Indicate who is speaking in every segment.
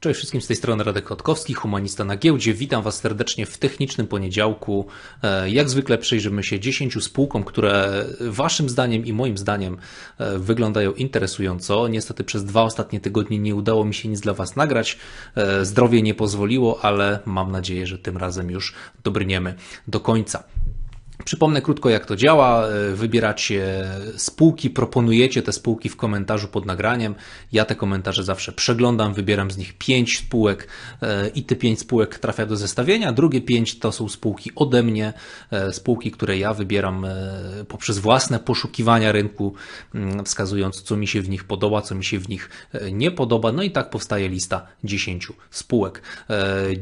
Speaker 1: Cześć wszystkim z tej strony Radek Kotkowski, humanista na giełdzie. Witam Was serdecznie w technicznym poniedziałku. E, jak zwykle przyjrzymy się 10 spółkom, które Waszym zdaniem i moim zdaniem e, wyglądają interesująco. Niestety przez dwa ostatnie tygodnie nie udało mi się nic dla Was nagrać. E, zdrowie nie pozwoliło, ale mam nadzieję, że tym razem już dobrniemy do końca. Przypomnę krótko, jak to działa. E, wybieracie spółki, proponujecie te spółki w komentarzu pod nagraniem. Ja te komentarze zawsze przeglądam, wybieram z nich 5 spółek e, i te 5 spółek trafia do zestawienia. Drugie 5 to są spółki ode mnie, e, spółki, które ja wybieram poprzez własne poszukiwania rynku, mm, wskazując, co mi się w nich podoba, co mi się w nich nie podoba. No i tak powstaje lista 10 spółek.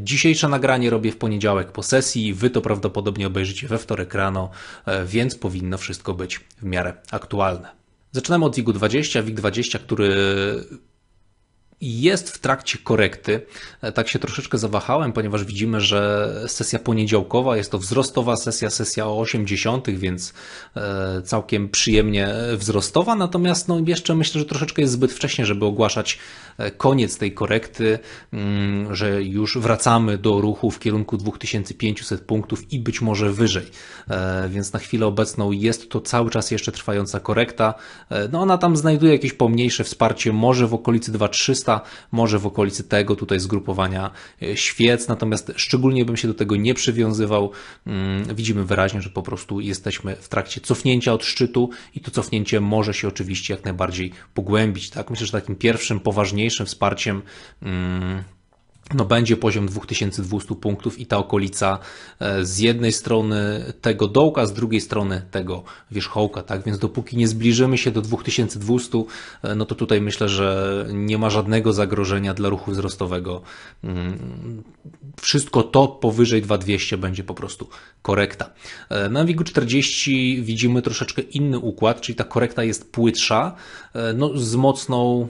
Speaker 1: Dzisiejsze nagranie robię w poniedziałek po sesji. Wy to prawdopodobnie obejrzycie we wtorek rano, e, więc powinno wszystko być w miarę aktualne. Zaczynamy od WIG-20. WIG-20, który jest w trakcie korekty. E, tak się troszeczkę zawahałem, ponieważ widzimy, że sesja poniedziałkowa jest to wzrostowa sesja, sesja o 80, więc e, całkiem przyjemnie e, wzrostowa. Natomiast no, jeszcze myślę, że troszeczkę jest zbyt wcześnie, żeby ogłaszać koniec tej korekty, mm, że już wracamy do ruchu w kierunku 2500 punktów i być może wyżej. Więc na chwilę obecną jest to cały czas jeszcze trwająca korekta. No ona tam znajduje jakieś pomniejsze wsparcie, może w okolicy 2300 300 może w okolicy tego tutaj zgrupowania e, świec, natomiast szczególnie bym się do tego nie przywiązywał. Mm, widzimy wyraźnie, że po prostu jesteśmy w trakcie cofnięcia od szczytu i to cofnięcie może się oczywiście jak najbardziej pogłębić. Tak? Myślę, że takim pierwszym, poważniejszym wsparciem mm, no będzie poziom 2200 punktów i ta okolica e, z jednej strony tego dołka, z drugiej strony tego wierzchołka, tak? Więc dopóki nie zbliżymy się do 2200, e, no to tutaj myślę, że nie ma żadnego zagrożenia dla ruchu wzrostowego. Mm, wszystko to powyżej 2200 będzie po prostu korekta. E, na WIG-u 40 widzimy troszeczkę inny układ, czyli ta korekta jest płytsza, no z mocną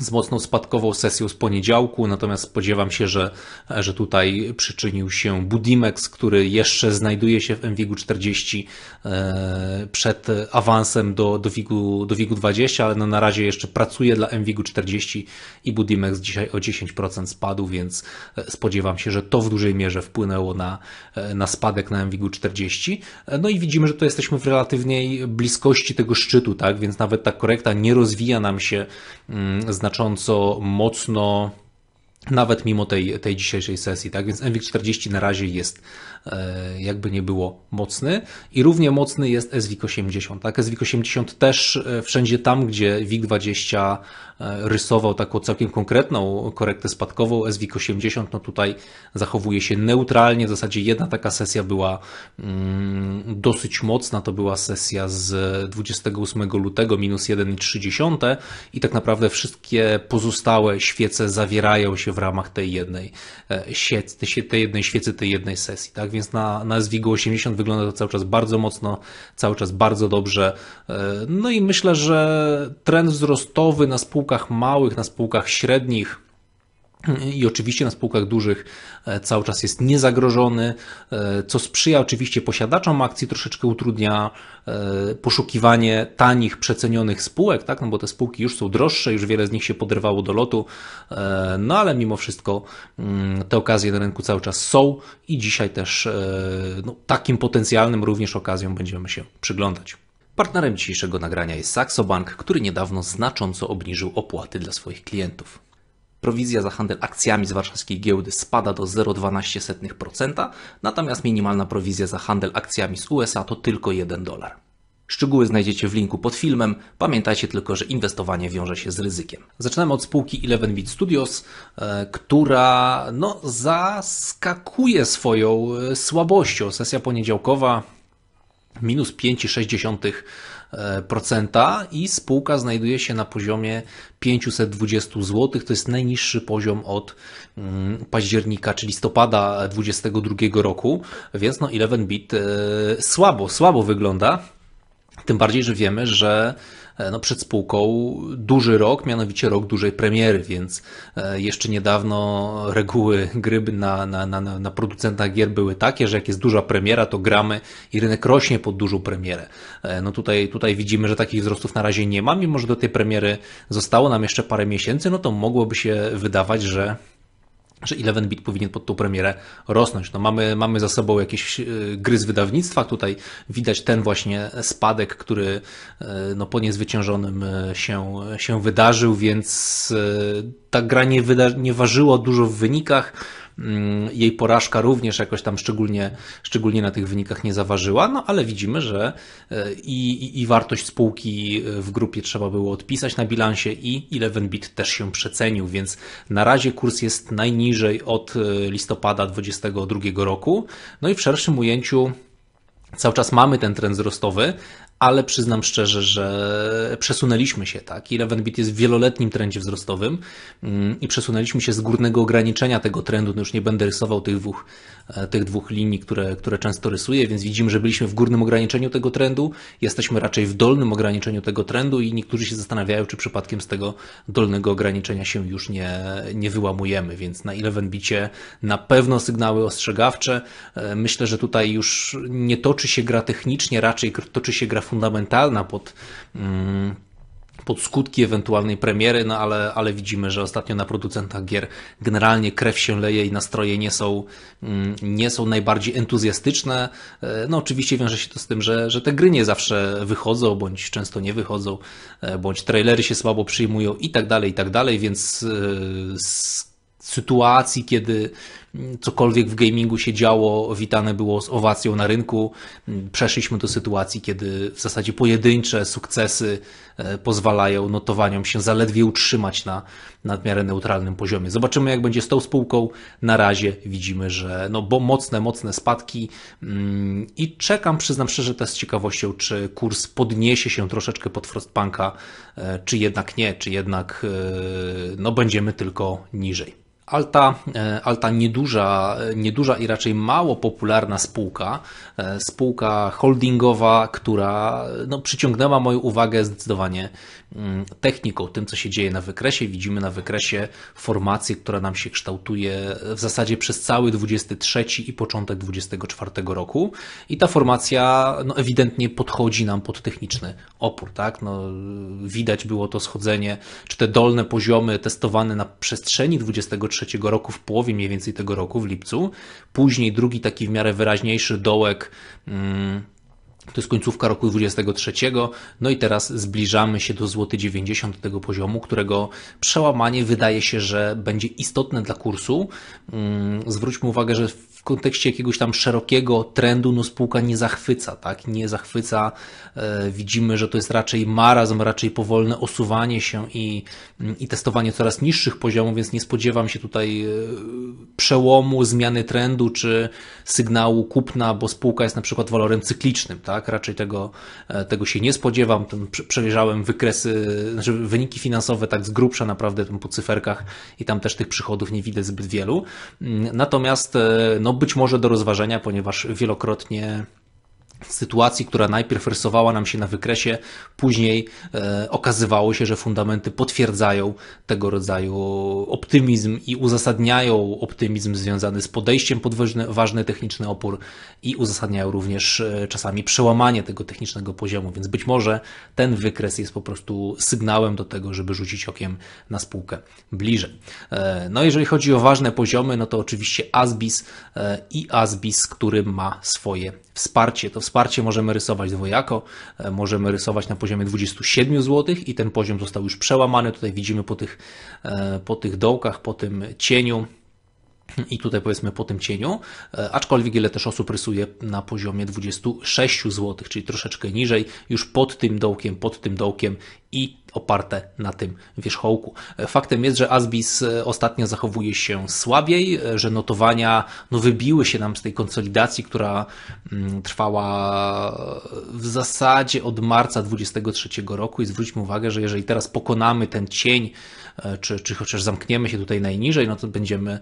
Speaker 1: z mocną spadkową sesją z poniedziałku, natomiast spodziewam się, że, że tutaj przyczynił się Budimex, który jeszcze znajduje się w MWIG-u 40 e, przed awansem do, do, wig do 20, ale no na razie jeszcze pracuje dla MWIG-u 40 i Budimex dzisiaj o 10% spadł, więc e, spodziewam się, że to w dużej mierze wpłynęło na, e, na spadek na MWIG-u 40. No i widzimy, że to jesteśmy w relatywnej bliskości tego szczytu, tak? więc nawet ta korekta nie rozwija nam się mm, znacząco mocno nawet mimo tej, tej dzisiejszej sesji, tak? Więc MWIG 40 na razie jest E, jakby nie było mocny. I równie mocny jest SWIK-80. Tak? SWIK-80 też e, wszędzie tam, gdzie WIG-20 e, rysował taką całkiem konkretną korektę spadkową, SWIK-80 no tutaj zachowuje się neutralnie. W zasadzie jedna taka sesja była mm, dosyć mocna, to była sesja z 28 lutego minus 1,3 i tak naprawdę wszystkie pozostałe świece zawierają się w ramach tej jednej, tej jednej świecy, tej jednej sesji. Tak? tak więc na, na SWIGO 80 wygląda to cały czas bardzo mocno, cały czas bardzo dobrze. E, no i myślę, że trend wzrostowy na spółkach małych, na spółkach średnich, i oczywiście na spółkach dużych e, cały czas jest niezagrożony, e, co sprzyja oczywiście posiadaczom akcji, troszeczkę utrudnia e, poszukiwanie tanich, przecenionych spółek, tak? no bo te spółki już są droższe, już wiele z nich się poderwało do lotu, no ale mimo wszystko mm, te okazje na rynku cały czas są i dzisiaj też no, takim potencjalnym również okazjom będziemy się przyglądać. Partnerem dzisiejszego nagrania jest Saxo Bank, który niedawno znacząco obniżył opłaty dla swoich klientów. Prowizja za handel akcjami z warszawskiej giełdy spada do 0,12%, natomiast minimalna prowizja za handel akcjami z USA to tylko 1 dolar. Szczegóły znajdziecie w linku pod filmem. Pamiętajcie tylko, że inwestowanie wiąże się z ryzykiem. Zaczynamy od spółki Eleven bit Studios, e, która no, zaskakuje swoją e, słabością. Sesja poniedziałkowa minus 5,6 1,5% e, i spółka znajduje się na poziomie 520 zł. To jest najniższy poziom od mm, października czy listopada 2022 roku, więc no 11-bit e, słabo, słabo wygląda. Tym bardziej, że wiemy, że E, no, przed spółką duży rok, mianowicie rok dużej premiery, więc e, jeszcze niedawno reguły gry na, na, na, na producentach gier były takie, że jak jest duża premiera, to gramy i rynek rośnie pod dużą premierę. E, no tutaj, tutaj widzimy, że takich wzrostów na razie nie ma, mimo że do tej premiery zostało nam jeszcze parę miesięcy, no to mogłoby się wydawać, że że 11-bit powinien pod tą premierę rosnąć. No mamy, mamy za sobą jakieś e, gry z wydawnictwa, tutaj widać ten właśnie spadek, który e, no, po niezwyciężonym e, się, się wydarzył, więc ta gra nie, wyda- nie ważyła dużo w wynikach, Mm, jej porażka również jakoś tam szczególnie, szczególnie na tych wynikach nie zaważyła, no ale widzimy, że e, i, i, i wartość spółki e, w grupie trzeba było odpisać na bilansie i Elevenbit też się przecenił, więc na razie kurs jest najniżej od e, listopada 2022 roku, no i w szerszym ujęciu Cały czas mamy ten trend wzrostowy, ale przyznam szczerze, że przesunęliśmy się, tak? I Levenbit jest w wieloletnim trendzie wzrostowym mm, i przesunęliśmy się z górnego ograniczenia tego trendu. No już nie będę rysował tych dwóch, e, tych dwóch linii, które, które często rysuję, więc widzimy, że byliśmy w górnym ograniczeniu tego trendu, jesteśmy raczej w dolnym ograniczeniu tego trendu i niektórzy się zastanawiają, czy przypadkiem z tego dolnego ograniczenia się już nie, nie wyłamujemy, więc na Elevenbicie na pewno sygnały ostrzegawcze. E, myślę, że tutaj już nie toczy się gra technicznie, raczej toczy się gra fundamentalna pod. Mm, pod skutki ewentualnej premiery, no ale, ale widzimy, że ostatnio na producentach gier generalnie krew się leje i nastroje nie są, mm, nie są najbardziej entuzjastyczne. E, no oczywiście wiąże się to z tym, że, że te gry nie zawsze wychodzą, bądź często nie wychodzą, e, bądź trailery się słabo przyjmują i tak dalej, i tak dalej, więc e, z sytuacji, kiedy cokolwiek w gamingu się działo, witane było z owacją na rynku. Przeszliśmy do sytuacji, kiedy w zasadzie pojedyncze sukcesy e, pozwalają notowaniom się zaledwie utrzymać na nadmiarę neutralnym poziomie. Zobaczymy, jak będzie z tą spółką. Na razie widzimy, że no, bo mocne, mocne spadki mm, i czekam, przyznam szczerze, też z ciekawością, czy kurs podniesie się troszeczkę pod Frostpunka, e, czy jednak nie, czy jednak e, no, będziemy tylko niżej. Alta, e, Alta nieduża, nieduża i raczej mało popularna spółka, e, spółka holdingowa, która no, przyciągnęła moją uwagę zdecydowanie Mm, techniką, tym co się dzieje na wykresie. Widzimy na wykresie formację, która nam się kształtuje w zasadzie przez cały 23 i początek 24 roku i ta formacja no, ewidentnie podchodzi nam pod techniczny opór. Tak? No, widać było to schodzenie, czy te dolne poziomy testowane na przestrzeni 23 roku, w połowie mniej więcej tego roku, w lipcu. Później drugi taki w miarę wyraźniejszy dołek mm, to jest końcówka roku 23. No i teraz zbliżamy się do złoty 90 tego poziomu, którego przełamanie wydaje się, że będzie istotne dla kursu. Mm, zwróćmy uwagę, że w kontekście jakiegoś tam szerokiego trendu no spółka nie zachwyca, tak? Nie zachwyca. E, widzimy, że to jest raczej marazm, raczej powolne osuwanie się i, mm, i testowanie coraz niższych poziomów, więc nie spodziewam się tutaj e, przełomu, zmiany trendu czy sygnału kupna, bo spółka jest na przykład walorem cyklicznym, tak? Raczej tego, e, tego się nie spodziewam. Przejrzałem wykresy, znaczy wyniki finansowe tak z grubsza naprawdę po cyferkach i tam też tych przychodów nie widzę zbyt wielu. Mm, natomiast no, no być może do rozważenia, ponieważ wielokrotnie sytuacji, która najpierw rysowała nam się na wykresie, później e, okazywało się, że fundamenty potwierdzają tego rodzaju optymizm i uzasadniają optymizm związany z podejściem pod ważny, ważny techniczny opór i uzasadniają również e, czasami przełamanie tego technicznego poziomu, więc być może ten wykres jest po prostu sygnałem do tego, żeby rzucić okiem na spółkę bliżej. E, no jeżeli chodzi o ważne poziomy, no to oczywiście ASBIS i ASBIS, e, który ma swoje wsparcie. To wsparcie możemy rysować dwojako. E, możemy rysować na poziomie 27 zł i ten poziom został już przełamany. Tutaj widzimy po tych, e, po tych dołkach, po tym cieniu i tutaj powiedzmy po tym cieniu, e, aczkolwiek ile też osób rysuje na poziomie 26 zł, czyli troszeczkę niżej, już pod tym dołkiem, pod tym dołkiem i oparte na tym wierzchołku. Faktem jest, że Asbis e, ostatnio zachowuje się słabiej, e, że notowania no, wybiły się nam z tej konsolidacji, która mm, trwała e, w zasadzie od marca 2023 roku i zwróćmy uwagę, że jeżeli teraz pokonamy ten cień, czy, czy chociaż zamkniemy się tutaj najniżej, no to będziemy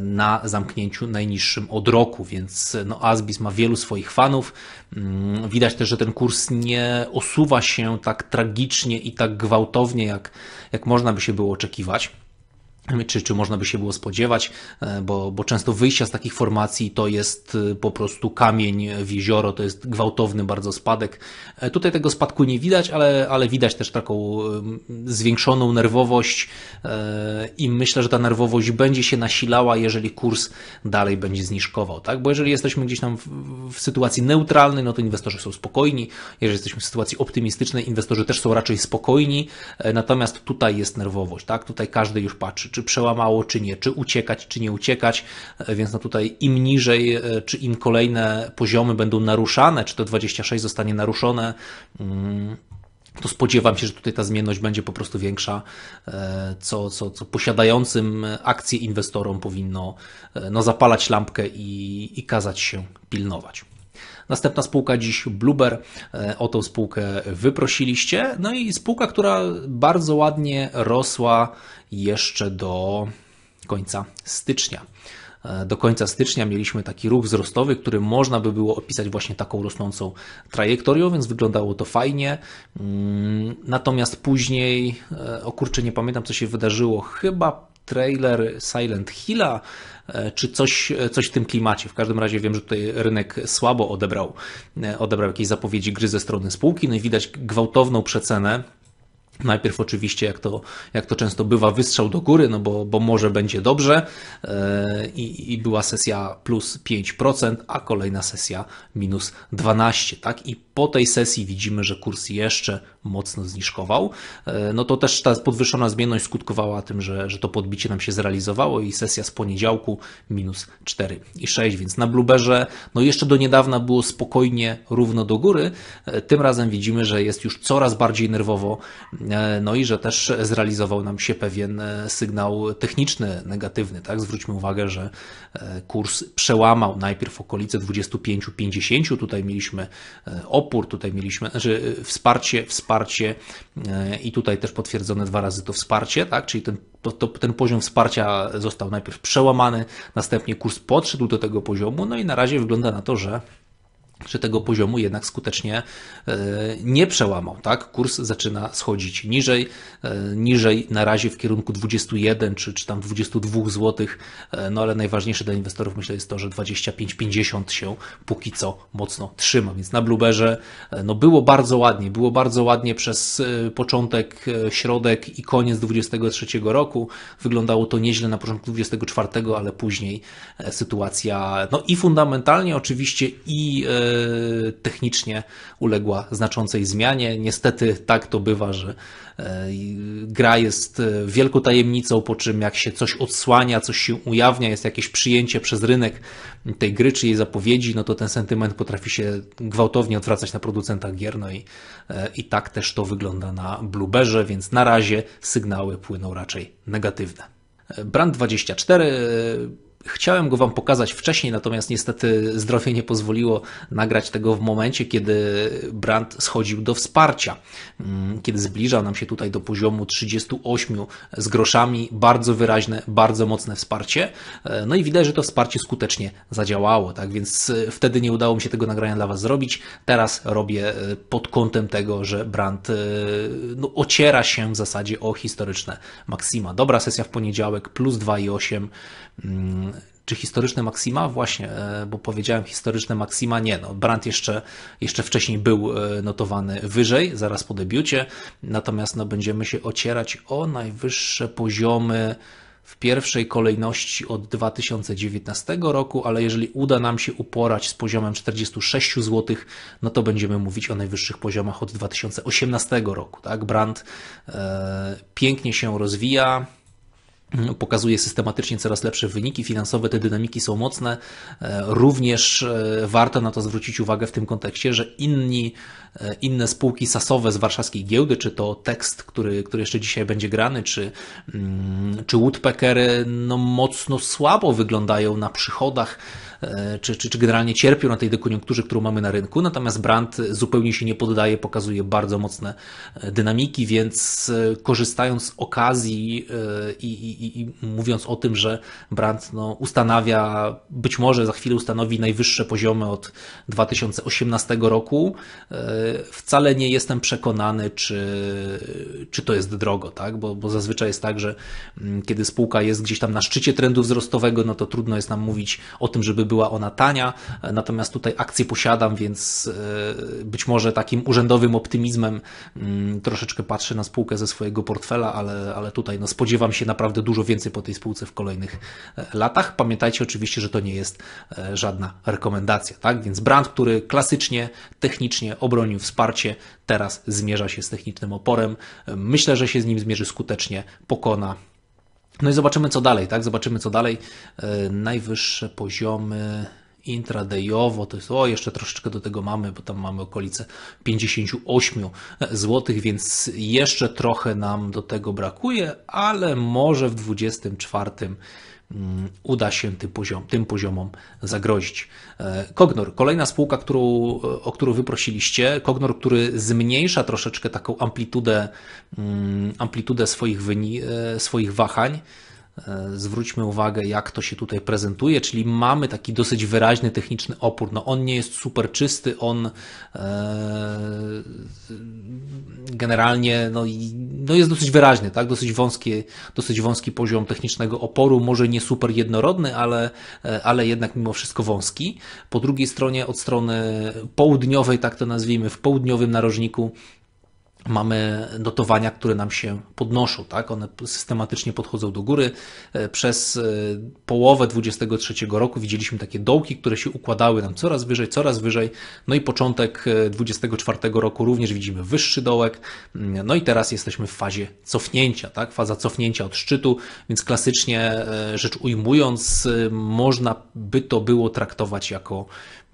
Speaker 1: na zamknięciu najniższym od roku, więc no, Asbis ma wielu swoich fanów. Mm, widać też, że ten kurs nie osuwa się tak tragicznie i tak tak gwałtownie, jak, jak można by się było oczekiwać czy, czy można by się było spodziewać, e, bo, bo często wyjścia z takich formacji to jest e, po prostu kamień w e, jezioro, to jest gwałtowny bardzo spadek. Tutaj tego spadku nie widać, ale, ale widać też taką zwiększoną nerwowość i myślę, że ta nerwowość będzie się nasilała, jeżeli kurs dalej będzie zniżkował, tak? Bo jeżeli jesteśmy gdzieś tam w, w sytuacji neutralnej, no to inwestorzy są spokojni, jeżeli jesteśmy w sytuacji optymistycznej, inwestorzy też są raczej spokojni, natomiast tutaj jest nerwowość, tak? Tutaj każdy już patrzy, czy przełamało, czy nie, czy uciekać, czy nie uciekać, e, więc no tutaj im niżej, e, czy im kolejne poziomy będą naruszane, czy to 26 zostanie naruszone, mm, to spodziewam się, że tutaj ta zmienność będzie po prostu większa, e, co, co, co posiadającym akcje inwestorom powinno no, zapalać lampkę i, i kazać się pilnować. Następna spółka dziś Bluber, e, o tą spółkę wyprosiliście. No i spółka, która bardzo ładnie rosła jeszcze do końca stycznia. E, do końca stycznia mieliśmy taki ruch wzrostowy, który można by było opisać właśnie taką rosnącą trajektorią, więc wyglądało to fajnie. Mm, natomiast później, e, o kurczę, nie pamiętam co się wydarzyło, chyba trailer Silent Hilla, e, czy coś, coś w tym klimacie. W każdym razie wiem, że tutaj rynek słabo odebrał, e, odebrał jakieś zapowiedzi gry ze strony spółki, no i widać gwałtowną przecenę Najpierw oczywiście, jak to, jak to często bywa, wystrzał do góry, no bo, bo może będzie dobrze e, I, i była sesja plus 5%, a kolejna sesja minus 12%, tak? I po tej sesji widzimy, że kurs jeszcze mocno zniżkował, e, no to też ta podwyższona zmienność skutkowała tym, że, że to podbicie nam się zrealizowało i sesja z poniedziałku minus 4,6, więc na Blueberze no jeszcze do niedawna było spokojnie równo do góry, e, tym razem widzimy, że jest już coraz bardziej nerwowo, e, no i że też zrealizował nam się pewien sygnał techniczny negatywny, tak, zwróćmy uwagę, że kurs przełamał najpierw okolice 25,50, tutaj mieliśmy op opór tutaj mieliśmy, że znaczy, y, wsparcie, wsparcie y, i tutaj też potwierdzone dwa razy to wsparcie, tak? Czyli ten, to, to, ten poziom wsparcia został najpierw przełamany, następnie kurs podszedł do tego poziomu, no i na razie wygląda na to, że że tego poziomu jednak skutecznie e, nie przełamał. Tak? Kurs zaczyna schodzić niżej, e, niżej na razie w kierunku 21 czy, czy tam 22 zł, e, no ale najważniejsze dla inwestorów myślę jest to, że 25,50 się póki co mocno trzyma, więc na Blueberze no było bardzo ładnie, było bardzo ładnie przez początek, środek i koniec 23 roku, wyglądało to nieźle na początku 24, ale później sytuacja, no i fundamentalnie oczywiście i technicznie uległa znaczącej zmianie. Niestety tak to bywa, że e, gra jest e, wielką tajemnicą, po czym jak się coś odsłania, coś się ujawnia, jest jakieś przyjęcie przez rynek tej gry czy jej zapowiedzi, no to ten sentyment potrafi się gwałtownie odwracać na producentach gier, no i, e, i tak też to wygląda na Blueberze, więc na razie sygnały płyną raczej negatywne. Brand 24 Chciałem go Wam pokazać wcześniej, natomiast niestety zdrowie nie pozwoliło nagrać tego w momencie, kiedy Brand schodził do wsparcia, mm, kiedy zbliżał nam się tutaj do poziomu 38 z groszami. Bardzo wyraźne, bardzo mocne wsparcie. E, no i widać, że to wsparcie skutecznie zadziałało, tak więc e, wtedy nie udało mi się tego nagrania dla Was zrobić. Teraz robię e, pod kątem tego, że Brand no, ociera się w zasadzie o historyczne maksima. Dobra sesja w poniedziałek, plus 2,8 czy historyczne maksima? Właśnie, e, bo powiedziałem historyczne maksima nie, no Brand jeszcze, jeszcze wcześniej był e, notowany wyżej, zaraz po debiucie, natomiast no, będziemy się ocierać o najwyższe poziomy w pierwszej kolejności od 2019 roku, ale jeżeli uda nam się uporać z poziomem 46 zł, no to będziemy mówić o najwyższych poziomach od 2018 roku. Tak? Brand e, pięknie się rozwija, pokazuje systematycznie coraz lepsze wyniki finansowe, te dynamiki są mocne. E, również e, warto na to zwrócić uwagę w tym kontekście, że inni E, inne spółki sasowe z warszawskiej giełdy, czy to tekst, który, który jeszcze dzisiaj będzie grany, czy, mm, czy Woodpecker, e, no mocno słabo wyglądają na przychodach, e, czy, czy, czy generalnie cierpią na tej dekoniunkturze, którą mamy na rynku. Natomiast brand zupełnie się nie poddaje, pokazuje bardzo mocne dynamiki, więc korzystając z okazji i, i, i mówiąc o tym, że brand no, ustanawia, być może za chwilę ustanowi najwyższe poziomy od 2018 roku, wcale nie jestem przekonany, czy, czy to jest drogo, tak? bo, bo zazwyczaj jest tak, że mm, kiedy spółka jest gdzieś tam na szczycie trendu wzrostowego, no to trudno jest nam mówić o tym, żeby była ona tania. Natomiast tutaj akcje posiadam, więc e, być może takim urzędowym optymizmem mm, troszeczkę patrzę na spółkę ze swojego portfela, ale, ale tutaj no, spodziewam się naprawdę dużo więcej po tej spółce w kolejnych e, latach. Pamiętajcie oczywiście, że to nie jest e, żadna rekomendacja, tak? Więc brand, który klasycznie, technicznie obroni wsparcie, teraz zmierza się z technicznym oporem. Myślę, że się z nim zmierzy skutecznie, pokona. No i zobaczymy co dalej, tak? Zobaczymy co dalej. E, najwyższe poziomy intradayowo, to jest o, jeszcze troszeczkę do tego mamy, bo tam mamy okolice 58 e, zł, więc jeszcze trochę nam do tego brakuje, ale może w 24 mm, uda się tym, poziom, tym poziomom zagrozić. E, Kognor, kolejna spółka, którą, e, o którą wyprosiliście, Kognor, który zmniejsza troszeczkę taką amplitudę, mm, amplitudę swoich, wyni, swoich wahań, E, zwróćmy uwagę, jak to się tutaj prezentuje, czyli mamy taki dosyć wyraźny techniczny opór. No on nie jest super czysty, on e, generalnie no, no jest dosyć wyraźny, tak? dosyć, wąski, dosyć wąski poziom technicznego oporu, może nie super jednorodny, ale, e, ale jednak mimo wszystko wąski. Po drugiej stronie, od strony południowej, tak to nazwijmy, w południowym narożniku mamy notowania, które nam się podnoszą, tak? One systematycznie podchodzą do góry. E, przez e, połowę 23 roku widzieliśmy takie dołki, które się układały nam coraz wyżej, coraz wyżej. No i początek 24 e, roku również widzimy wyższy dołek. Mm, no i teraz jesteśmy w fazie cofnięcia, tak? Faza cofnięcia od szczytu, więc klasycznie rzecz ujmując, można by to było traktować jako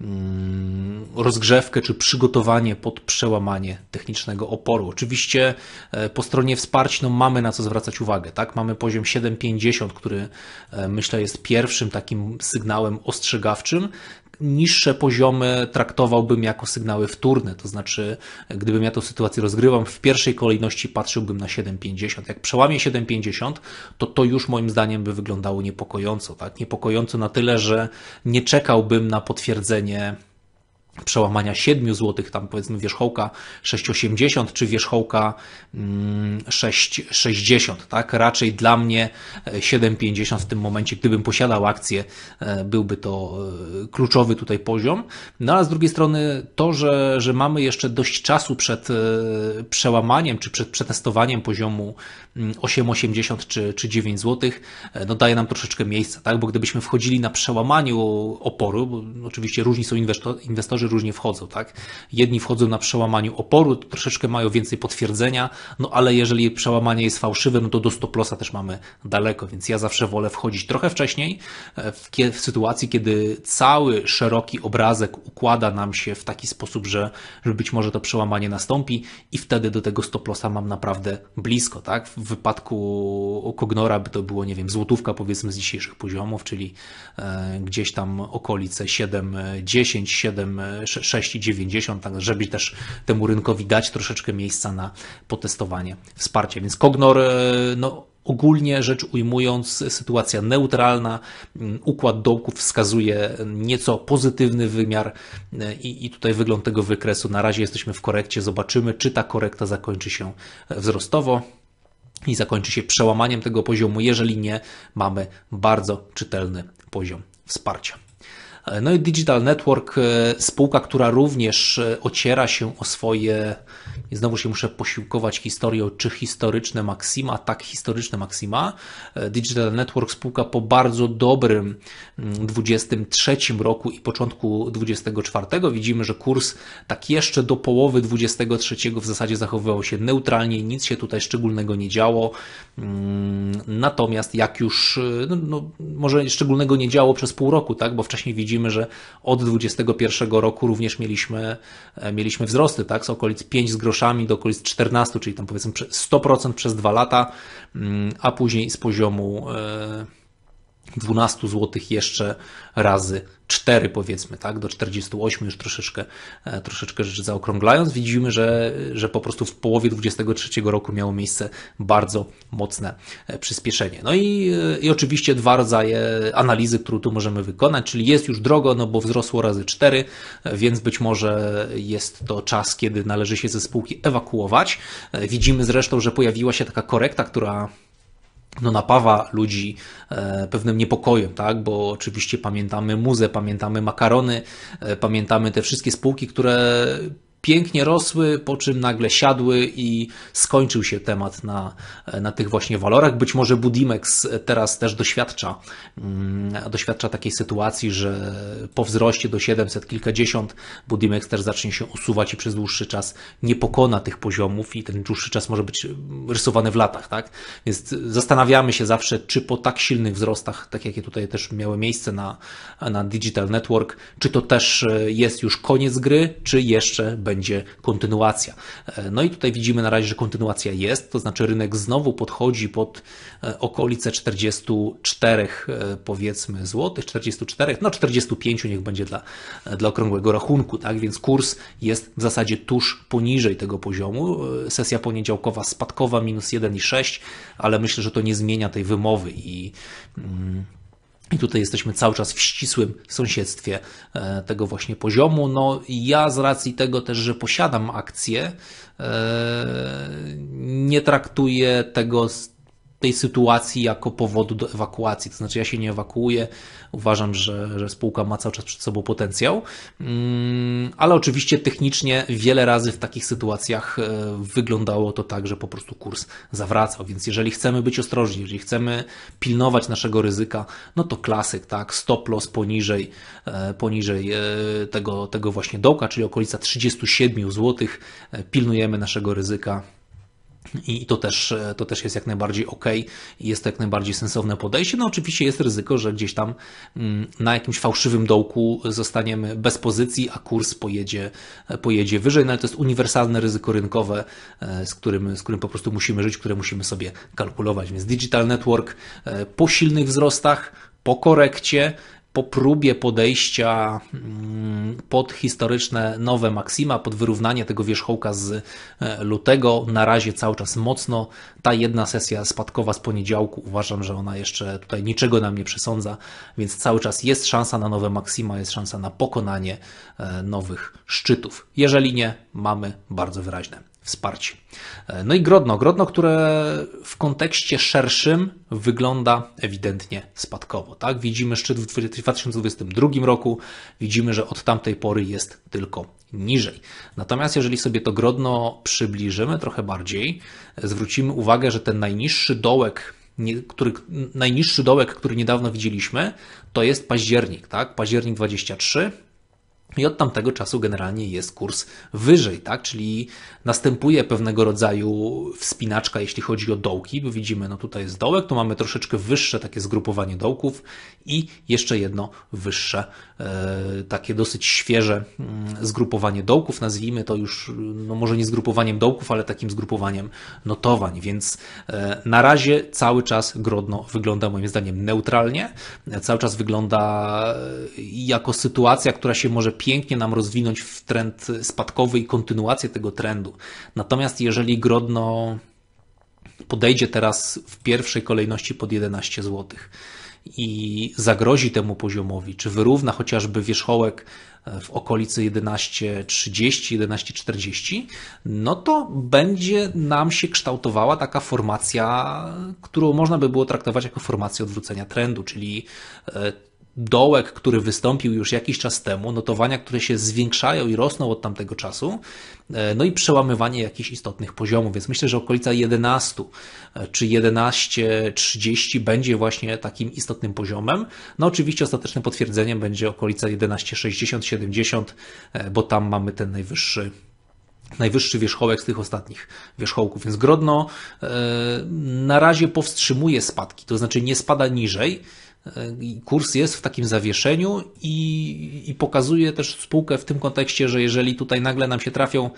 Speaker 1: Mm, rozgrzewkę czy przygotowanie pod przełamanie technicznego oporu. Oczywiście e, po stronie wsparć no, mamy na co zwracać uwagę. Tak? Mamy poziom 7,50, który e, myślę jest pierwszym takim sygnałem ostrzegawczym niższe poziomy traktowałbym jako sygnały wtórne, to znaczy gdybym ja tę sytuację rozgrywam, w pierwszej kolejności patrzyłbym na 7,50. Jak przełamie 7,50, to to już moim zdaniem by wyglądało niepokojąco, tak? Niepokojąco na tyle, że nie czekałbym na potwierdzenie przełamania 7 zł, tam powiedzmy wierzchołka 6,80 czy wierzchołka 6,60, mm, tak? Raczej dla mnie 7,50 e, w tym momencie, gdybym posiadał akcję, e, byłby to e, kluczowy tutaj poziom. No a z drugiej strony to, że, że mamy jeszcze dość czasu przed przełamaniem czy przed przetestowaniem poziomu 8,80 mm, czy, czy 9 zł, no daje nam troszeczkę miejsca, tak? Bo gdybyśmy wchodzili na przełamaniu oporu, bo oczywiście różni są inwestorzy, różnie wchodzą, tak? Jedni wchodzą na przełamaniu oporu, troszeczkę mają więcej potwierdzenia, no ale jeżeli przełamanie jest fałszywe, no to do stoplosa też mamy daleko, więc ja zawsze wolę wchodzić trochę wcześniej, e, w, w sytuacji, kiedy cały szeroki obrazek układa nam się w taki sposób, że, że być może to przełamanie nastąpi i wtedy do tego stoplosa mam naprawdę blisko, tak? W wypadku Kognora by to było, nie wiem, złotówka powiedzmy z dzisiejszych poziomów, czyli e, gdzieś tam okolice 7, 10, 7, 6,90, tak żeby też temu rynkowi dać troszeczkę miejsca na potestowanie wsparcia. Więc Kognor, e, no, Ogólnie rzecz ujmując, sytuacja neutralna, mm, układ dołków wskazuje nieco pozytywny wymiar e, i, i, tutaj wygląd tego wykresu. Na razie jesteśmy w korekcie, zobaczymy, czy ta korekta zakończy się e, wzrostowo i zakończy się przełamaniem tego poziomu. Jeżeli nie, mamy bardzo czytelny poziom wsparcia. E, no i Digital Network, e, spółka, która również e, ociera się o swoje, i znowu się muszę posiłkować historią, czy historyczne Maxima, tak historyczne Maxima. Digital Network, spółka po bardzo dobrym 23 mm, roku i początku 24. Widzimy, że kurs tak jeszcze do połowy 23 w zasadzie zachowywał się neutralnie, nic się tutaj szczególnego nie działo. Mm, natomiast jak już, no, no może szczególnego nie działo przez pół roku, tak, bo wcześniej widzieliśmy, widzimy, że od 2021 roku również mieliśmy, e, mieliśmy wzrosty, tak, z okolic 5 z groszami do okolic 14, czyli tam powiedzmy 100% przez 2 lata, mm, a później z poziomu e, 12 zł jeszcze razy 4 powiedzmy, tak, do 48 już troszeczkę, e, troszeczkę rzeczy zaokrąglając, widzimy, że, że po prostu w połowie 23 roku miało miejsce bardzo mocne e, przyspieszenie. No i, e, i oczywiście dwa rodzaje analizy, którą tu możemy wykonać, czyli jest już drogo, no bo wzrosło razy 4, więc być może jest to czas, kiedy należy się ze spółki ewakuować. Widzimy zresztą, że pojawiła się taka korekta, która no, napawa ludzi e, pewnym niepokojem, tak? bo oczywiście pamiętamy muzę, pamiętamy makarony, e, pamiętamy te wszystkie spółki, które pięknie rosły, po czym nagle siadły i skończył się temat na, na tych właśnie walorach. Być może Budimex teraz też doświadcza, mm, doświadcza takiej sytuacji, że po wzroście do 700 kilkadziesiąt Budimex też zacznie się usuwać i przez dłuższy czas nie pokona tych poziomów i ten dłuższy czas może być rysowany w latach, tak? Więc zastanawiamy się zawsze, czy po tak silnych wzrostach, tak jakie tutaj też miały miejsce na, na Digital Network, czy to też jest już koniec gry, czy jeszcze będzie kontynuacja. E, no i tutaj widzimy na razie, że kontynuacja jest, to znaczy rynek znowu podchodzi pod e, okolice 44 e, powiedzmy złotych, 44, no 45 niech będzie dla, dla okrągłego rachunku, tak? Więc kurs jest w zasadzie tuż poniżej tego poziomu. Sesja poniedziałkowa spadkowa minus 1,6, ale myślę, że to nie zmienia tej wymowy i mm, i tutaj jesteśmy cały czas w ścisłym sąsiedztwie e, tego właśnie poziomu. No, ja z racji tego też, że posiadam akcję, e, nie traktuję tego tej sytuacji jako powodu do ewakuacji. To znaczy, ja się nie ewakuuję, uważam, że, że spółka ma cały czas przed sobą potencjał, mm, ale oczywiście technicznie wiele razy w takich sytuacjach e, wyglądało to tak, że po prostu kurs zawracał. Więc jeżeli chcemy być ostrożni, jeżeli chcemy pilnować naszego ryzyka, no to klasyk, tak, stop loss poniżej, e, poniżej e, tego, tego właśnie dołka, czyli okolica 37 zł, pilnujemy naszego ryzyka i to też, e, to też jest jak najbardziej ok, jest to jak najbardziej sensowne podejście. No, oczywiście jest ryzyko, że gdzieś tam mm, na jakimś fałszywym dołku zostaniemy bez pozycji, a kurs pojedzie, e, pojedzie wyżej, no ale to jest uniwersalne ryzyko rynkowe, e, z którym, z którym po prostu musimy żyć, które musimy sobie kalkulować. Więc Digital Network po silnych wzrostach, po korekcie po próbie podejścia mm, pod historyczne nowe Maksima, pod wyrównanie tego wierzchołka z e, lutego. Na razie cały czas mocno. Ta jedna sesja spadkowa z poniedziałku, uważam, że ona jeszcze tutaj niczego nam nie przesądza, więc cały czas jest szansa na nowe Maksima, jest szansa na pokonanie e, nowych szczytów. Jeżeli nie, mamy bardzo wyraźne wsparci. E, no i Grodno, Grodno, które w kontekście szerszym wygląda ewidentnie spadkowo. Tak? Widzimy szczyt w 2022 roku, widzimy, że od tamtej pory jest tylko niżej. Natomiast jeżeli sobie to Grodno przybliżymy trochę bardziej, e, zwrócimy uwagę, że ten najniższy dołek nie, który, najniższy dołek, który niedawno widzieliśmy, to jest październik, tak? Październik 23, i od tamtego czasu generalnie jest kurs wyżej, tak? Czyli następuje pewnego rodzaju wspinaczka, jeśli chodzi o dołki, bo widzimy, no tutaj jest dołek, to mamy troszeczkę wyższe takie zgrupowanie dołków i jeszcze jedno wyższe, e, takie dosyć świeże mm, zgrupowanie dołków. Nazwijmy to już, no może nie zgrupowaniem dołków, ale takim zgrupowaniem notowań, więc e, na razie cały czas Grodno wygląda moim zdaniem neutralnie, e, cały czas wygląda jako sytuacja, która się może pięknie nam rozwinąć w trend spadkowy i kontynuację tego trendu. Natomiast jeżeli Grodno podejdzie teraz w pierwszej kolejności pod 11 zł i zagrozi temu poziomowi, czy wyrówna chociażby wierzchołek e, w okolicy 11.30, 11.40, no to będzie nam się kształtowała taka formacja, którą można by było traktować jako formację odwrócenia trendu, czyli e, dołek, który wystąpił już jakiś czas temu, notowania, które się zwiększają i rosną od tamtego czasu, e, no i przełamywanie jakichś istotnych poziomów. Więc myślę, że okolica 11 e, czy 11.30 będzie właśnie takim istotnym poziomem. No oczywiście ostatecznym potwierdzeniem będzie okolica 11.60-70, e, bo tam mamy ten najwyższy najwyższy wierzchołek z tych ostatnich wierzchołków. Więc Grodno na razie powstrzymuje spadki, to znaczy nie spada niżej. E, kurs jest w takim zawieszeniu i, i pokazuje też spółkę w tym kontekście, że jeżeli tutaj nagle nam się trafią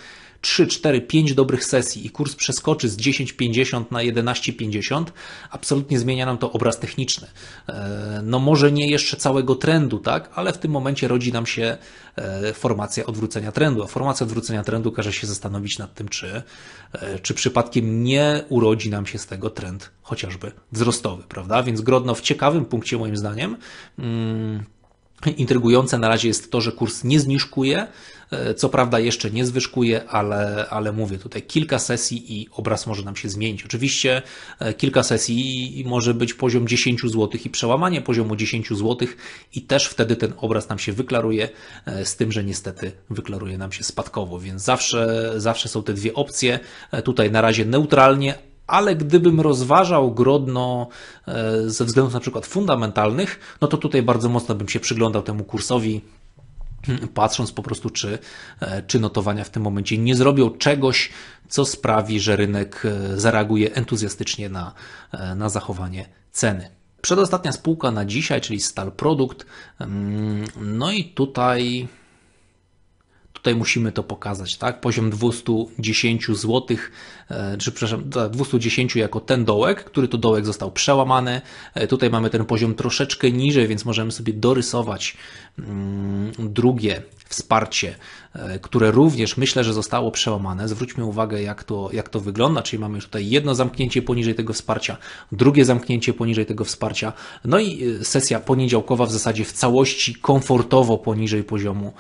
Speaker 1: 3, 4, 5 dobrych sesji i kurs przeskoczy z 10,50 na 11,50, absolutnie zmienia nam to obraz techniczny. E, no może nie jeszcze całego trendu, tak, ale w tym momencie rodzi nam się e, formacja odwrócenia trendu, a formacja odwrócenia trendu każe się zastanowić nad tym, czy, e, czy przypadkiem nie urodzi nam się z tego trend chociażby wzrostowy, prawda? Więc Grodno w ciekawym punkcie moim zdaniem. Mm, Intrygujące na razie jest to, że kurs nie zniżkuje, e, co prawda jeszcze nie zwyżkuje, ale, ale mówię tutaj kilka sesji i obraz może nam się zmienić. Oczywiście e, kilka sesji może być poziom 10 zł i przełamanie poziomu 10 zł i też wtedy ten obraz nam się wyklaruje, e, z tym, że niestety wyklaruje nam się spadkowo, więc zawsze, zawsze są te dwie opcje. Tutaj na razie neutralnie, ale gdybym rozważał Grodno e, ze względów na przykład fundamentalnych, no to tutaj bardzo mocno bym się przyglądał temu kursowi, hmm, patrząc po prostu, czy, e, czy notowania w tym momencie nie zrobią czegoś, co sprawi, że rynek e, zareaguje entuzjastycznie na, na zachowanie ceny. Przedostatnia spółka na dzisiaj, czyli Stal Produkt. Mm, no i tutaj tutaj musimy to pokazać, tak? Poziom 210 zł, e, czy przepraszam, 210 jako ten dołek, który to dołek został przełamany. E, tutaj mamy ten poziom troszeczkę niżej, więc możemy sobie dorysować Mm, drugie wsparcie, e, które również myślę, że zostało przełamane. Zwróćmy uwagę, jak to, jak to wygląda, czyli mamy już tutaj jedno zamknięcie poniżej tego wsparcia, drugie zamknięcie poniżej tego wsparcia, no i e, sesja poniedziałkowa w zasadzie w całości komfortowo poniżej poziomu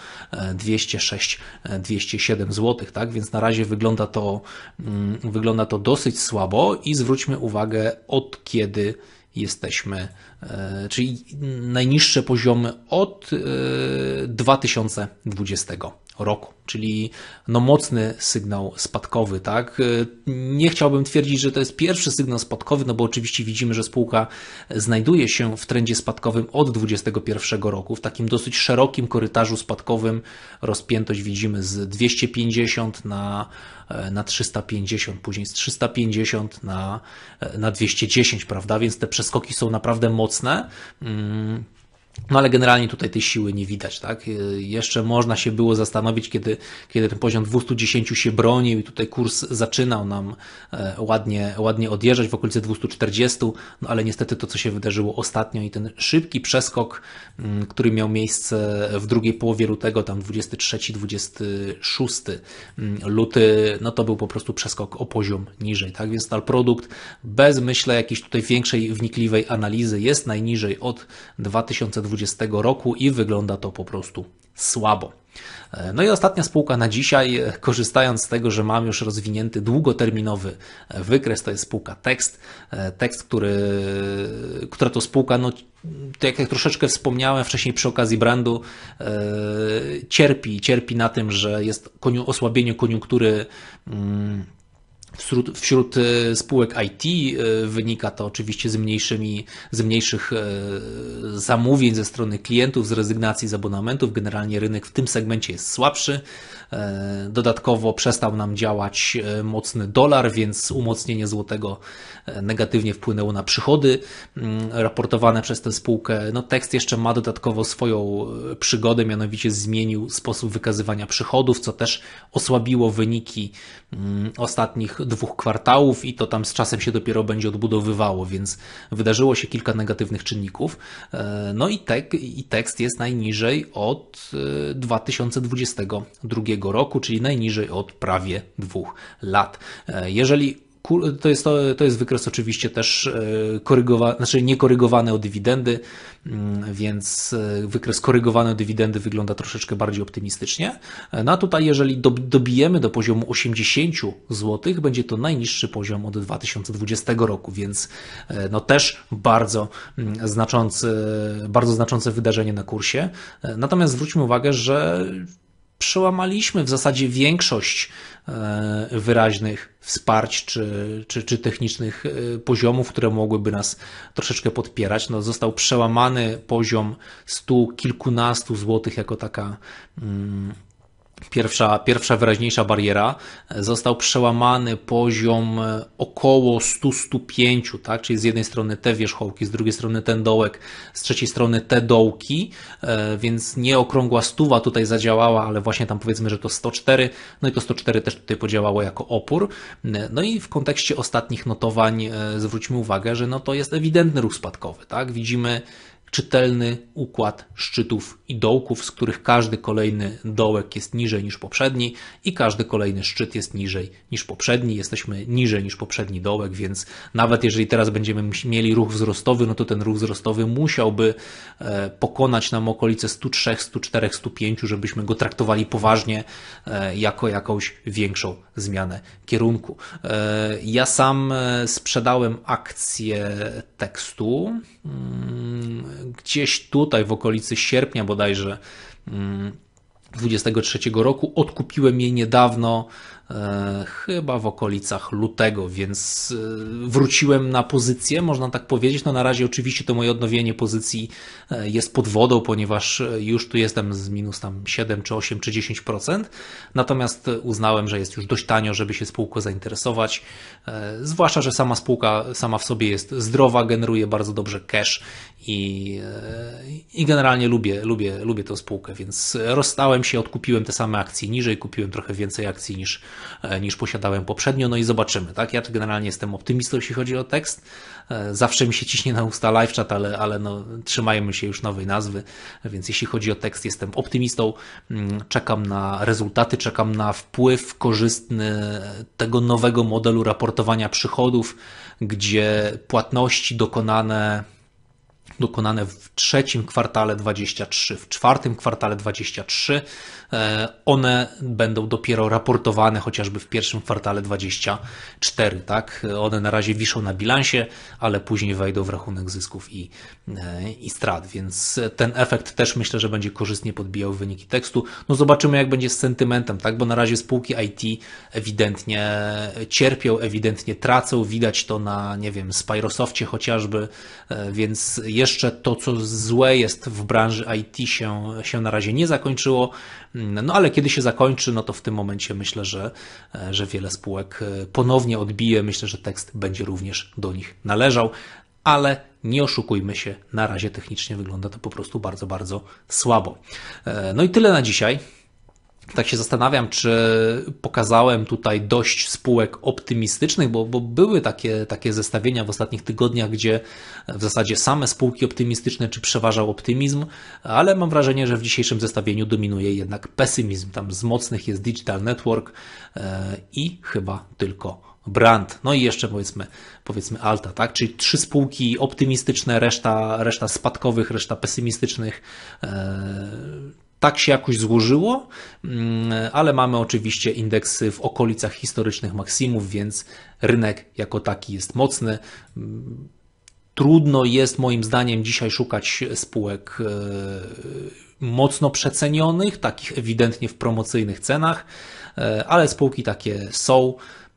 Speaker 1: 206-207 e, zł, tak? Więc na razie wygląda to, mm, wygląda to dosyć słabo i zwróćmy uwagę, od kiedy jesteśmy, e, czyli najniższe poziomy od 2020 e, roku czyli no mocny sygnał spadkowy, tak? Y, nie chciałbym twierdzić, że to jest pierwszy sygnał spadkowy, no bo oczywiście widzimy, że spółka znajduje się w trendzie spadkowym od 2021 roku, w takim dosyć szerokim korytarzu spadkowym. Rozpiętość widzimy z 250 na e, na 350, później z 350 na, e, na 210, prawda? Więc te przeskoki są naprawdę mocne. Mm, no ale generalnie tutaj tej siły nie widać, tak? Y, jeszcze można się było zastanowić, kiedy, kiedy ten poziom 210 się bronił i tutaj kurs zaczynał nam e, ładnie, ładnie odjeżdżać w okolicy 240, no ale niestety to, co się wydarzyło ostatnio i ten szybki przeskok, mm, który miał miejsce w drugiej połowie lutego, tam 23-26 mm, luty, no to był po prostu przeskok o poziom niżej, tak? Więc ten produkt bez, myślę, jakiejś tutaj większej, wnikliwej analizy jest najniżej od 2000 2020 roku i wygląda to po prostu słabo. E, no i ostatnia spółka na dzisiaj, e, korzystając z tego, że mam już rozwinięty długoterminowy e, wykres, to jest spółka Tekst. Tekst, który, która to spółka, no, jak, jak troszeczkę wspomniałem wcześniej przy okazji brandu, cierpi, cierpi na tym, że jest osłabienie koniunktury. Mm, Wśród, wśród e, spółek IT e, wynika to oczywiście z, mniejszymi, z mniejszych e, zamówień ze strony klientów, z rezygnacji z abonamentów. Generalnie rynek w tym segmencie jest słabszy. E, dodatkowo przestał nam działać e, mocny dolar, więc umocnienie złotego e, negatywnie wpłynęło na przychody mm, raportowane przez tę spółkę. No, tekst jeszcze ma dodatkowo swoją przygodę, mianowicie zmienił sposób wykazywania przychodów, co też osłabiło wyniki mm, ostatnich dwóch kwartałów i to tam z czasem się dopiero będzie odbudowywało, więc wydarzyło się kilka negatywnych czynników. No i, tek, i tekst jest najniżej od 2022 roku, czyli najniżej od prawie dwóch lat. E, jeżeli to jest, to, to jest wykres oczywiście też e, korygowany, znaczy niekorygowany o dywidendy, mm, więc e, wykres korygowany o dywidendy wygląda troszeczkę bardziej optymistycznie. No a tutaj, jeżeli dobijemy do poziomu 80 zł, będzie to najniższy poziom od 2020 roku, więc no też bardzo mm, znaczące bardzo znaczące wydarzenie na kursie. Natomiast zwróćmy uwagę, że przełamaliśmy w zasadzie większość e, wyraźnych wsparć czy, czy, czy technicznych e, poziomów, które mogłyby nas troszeczkę podpierać. No, został przełamany poziom stu kilkunastu złotych jako taka mm, Pierwsza, pierwsza wyraźniejsza bariera e, został przełamany poziom e, około 100-105, tak? czyli z jednej strony te wierzchołki, z drugiej strony ten dołek, z trzeciej strony te dołki, e, więc nie okrągła stuwa tutaj zadziałała, ale właśnie tam powiedzmy, że to 104, no i to 104 też tutaj podziałało jako opór. No i w kontekście ostatnich notowań zwróćmy uwagę, że no to jest ewidentny ruch spadkowy. Tak? Widzimy czytelny układ szczytów i dołków, z których każdy kolejny dołek jest niżej niż poprzedni i każdy kolejny szczyt jest niżej niż poprzedni. Jesteśmy niżej niż poprzedni dołek, więc nawet jeżeli teraz będziemy mieli ruch wzrostowy, no to ten ruch wzrostowy musiałby e, pokonać nam okolice 103, 104, 105, żebyśmy go traktowali poważnie e, jako jakąś większą zmianę kierunku. E, ja sam sprzedałem akcję tekstu. Mm, gdzieś tutaj w okolicy sierpnia bodajże mm, 23 roku. Odkupiłem je niedawno, e, chyba w okolicach lutego, więc e, wróciłem na pozycję, można tak powiedzieć. No na razie oczywiście to moje odnowienie pozycji e, jest pod wodą, ponieważ już tu jestem z minus tam 7 czy 8 czy 10%. Natomiast uznałem, że jest już dość tanio, żeby się spółką zainteresować. Zwłaszcza, że sama spółka sama w sobie jest zdrowa, generuje bardzo dobrze cash i, e, I, generalnie lubię, lubię, lubię tą spółkę, więc rozstałem się, odkupiłem te same akcje niżej, kupiłem trochę więcej akcji niż, e, niż posiadałem poprzednio, no i zobaczymy, tak? Ja generalnie jestem optymistą, jeśli chodzi o tekst. E, zawsze mi się ciśnie na usta live chat, ale, ale no, trzymajmy się już nowej nazwy, więc jeśli chodzi o tekst, jestem optymistą, mm, czekam na rezultaty, czekam na wpływ korzystny tego nowego modelu raportowania przychodów, gdzie płatności dokonane dokonane w trzecim kwartale 23, w czwartym kwartale 23, E, one będą dopiero raportowane chociażby w pierwszym kwartale 24, tak? One na razie wiszą na bilansie, ale później wejdą w rachunek zysków i, e, i strat, więc ten efekt też myślę, że będzie korzystnie podbijał wyniki tekstu. No zobaczymy, jak będzie z sentymentem, tak? Bo na razie spółki IT ewidentnie cierpią, ewidentnie tracą, widać to na, nie wiem, Spyrosoftie chociażby, e, więc jeszcze to, co złe jest w branży IT się, się na razie nie zakończyło. No, no ale kiedy się zakończy, no to w tym momencie myślę, że, e, że wiele spółek e, ponownie odbije. Myślę, że tekst będzie również do nich należał, ale nie oszukujmy się, na razie technicznie wygląda to po prostu bardzo, bardzo słabo. E, no i tyle na dzisiaj tak się zastanawiam, czy pokazałem tutaj dość spółek optymistycznych, bo, bo, były takie, takie zestawienia w ostatnich tygodniach, gdzie w zasadzie same spółki optymistyczne, czy przeważał optymizm, ale mam wrażenie, że w dzisiejszym zestawieniu dominuje jednak pesymizm. Tam z mocnych jest Digital Network e, i chyba tylko Brand, no i jeszcze powiedzmy, powiedzmy Alta, tak? Czyli trzy spółki optymistyczne, reszta, reszta spadkowych, reszta pesymistycznych. E, tak się jakoś złożyło, mm, ale mamy oczywiście indeksy w okolicach historycznych maksimów, więc rynek jako taki jest mocny. Mm, trudno jest moim zdaniem dzisiaj szukać spółek e, mocno przecenionych, takich ewidentnie w promocyjnych cenach, e, ale spółki takie są.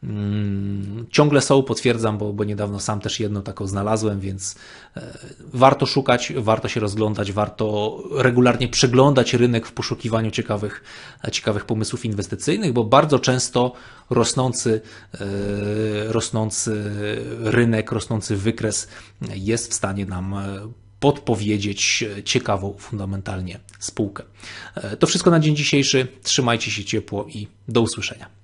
Speaker 1: Mm, ciągle są, potwierdzam, bo, bo niedawno sam też jedną taką znalazłem, więc e, warto szukać, warto się rozglądać, warto regularnie przeglądać rynek w poszukiwaniu ciekawych, ciekawych pomysłów inwestycyjnych, bo bardzo często rosnący, e, rosnący rynek, rosnący wykres jest w stanie nam e, podpowiedzieć ciekawą fundamentalnie spółkę. To wszystko na dzień dzisiejszy. Trzymajcie się ciepło i do usłyszenia.